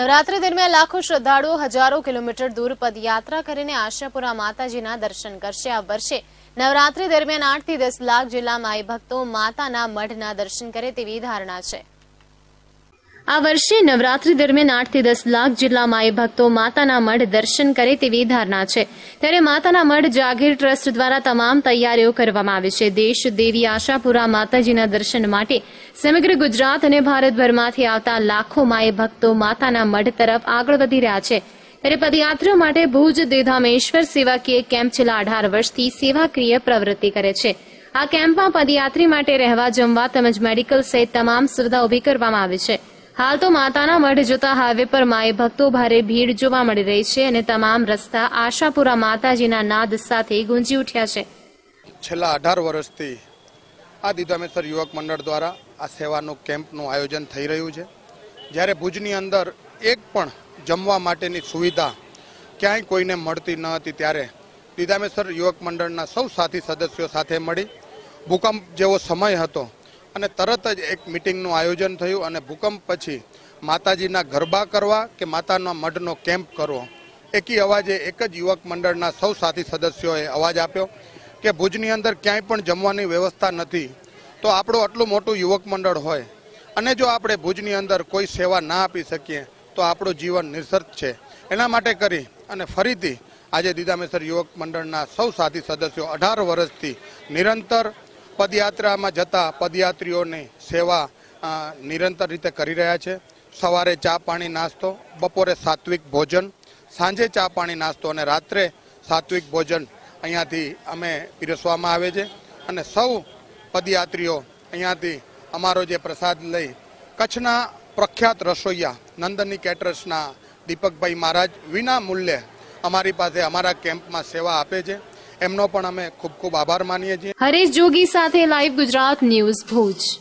નવરાત્રી દરમિયાન લાખો શ્રદ્ધાળુઓ હજારો કિલોમીટર દૂર પદયાત્રા કરીને આશાપુરા માતાજીના દર્શન કરશે આ વર્ષે નવરાત્રી દરમિયાન આઠથી દસ લાખ જેટલા માઈ ભક્તો માતાના મઢના દર્શન કરે તેવી ધારણા છે આ વર્ષે નવરાત્રી દરમિયાન આઠથી દસ લાખ જેટલા માય ભક્તો માતાના મઢ દર્શન કરે તેવી ધારણા છે ત્યારે માતાના મઢ જાગીર ટ્રસ્ટ દ્વારા તમામ તૈયારીઓ કરવામાં આવી છે દેશ દેવી આશાપુરા માતાજીના દર્શન માટે સમગ્ર ગુજરાત અને ભારતભરમાંથી આવતા લાખો માઈ ભક્તો માતાના મઢ તરફ આગળ વધી રહ્યા છે ત્યારે પદયાત્રીઓ માટે ભુજ દેધામેશ્વર સેવાકીય કેમ્પ છેલ્લા અઢાર વર્ષથી સેવાકીય પ્રવૃત્તિ કરે છે આ કેમ્પમાં પદયાત્રી માટે રહેવા જમવા તેમજ મેડિકલ સહિત તમામ સુવિધા ઉભી કરવામાં આવી છે હાલ તો માતાના મઢ જતા હાઇવે પર માઈ ભક્તો ભારે ભીડ જોવા મળી રહી છે અને તમામ રસ્તા આશાપુરા માતાજીના નાદ સાથે ગુંજી ઉઠ્યા છે છેલ્લા અઢાર વર્ષથી આ દીધામેસર યુવક મંડળ દ્વારા આ સેવાનું કેમ્પનું આયોજન થઈ રહ્યું છે જ્યારે ભુજની અંદર એક પણ જમવા માટેની સુવિધા ક્યાંય કોઈને મળતી ન હતી ત્યારે દીધામેસર યુવક મંડળના સૌ સાથી સદસ્યો સાથે મળી ભૂકંપ જેવો સમય હતો અને તરત જ એક મિટિંગનું આયોજન થયું અને ભૂકંપ પછી માતાજીના ગરબા કરવા કે માતાના મઢનો કેમ્પ કરવો એકી અવાજે એક જ યુવક મંડળના સૌ સાથી સદસ્યોએ અવાજ આપ્યો કે ભુજની અંદર ક્યાંય પણ જમવાની વ્યવસ્થા નથી તો આપણું આટલું મોટું યુવક મંડળ હોય અને જો આપણે ભુજની અંદર કોઈ સેવા ના આપી શકીએ તો આપણું જીવન નિસર્ગ છે એના માટે કરી અને ફરીથી આજે દીદામેસર યુવક મંડળના સૌ સાથી સદસ્યો અઢાર વર્ષથી નિરંતર પદયાત્રામાં જતા પદયાત્રીઓની સેવા નિરંતર રીતે કરી રહ્યા છે સવારે ચા પાણી નાસ્તો બપોરે સાત્વિક ભોજન સાંજે ચા પાણી નાસ્તો અને રાત્રે સાત્વિક ભોજન અહીંયાથી અમે પીરસવામાં આવે છે અને સૌ પદયાત્રીઓ અહીંયાથી અમારો જે પ્રસાદ લઈ કચ્છના પ્રખ્યાત રસોઈયા નંદની કેટરર્સના દીપકભાઈ મહારાજ વિના મૂલ્યે અમારી પાસે અમારા કેમ્પમાં સેવા આપે છે એમનો પણ અમે ખૂબ ખૂબ આભાર માનીએ છીએ હરેશ જોગી સાથે લાઈવ ગુજરાત ન્યૂઝ ભુજ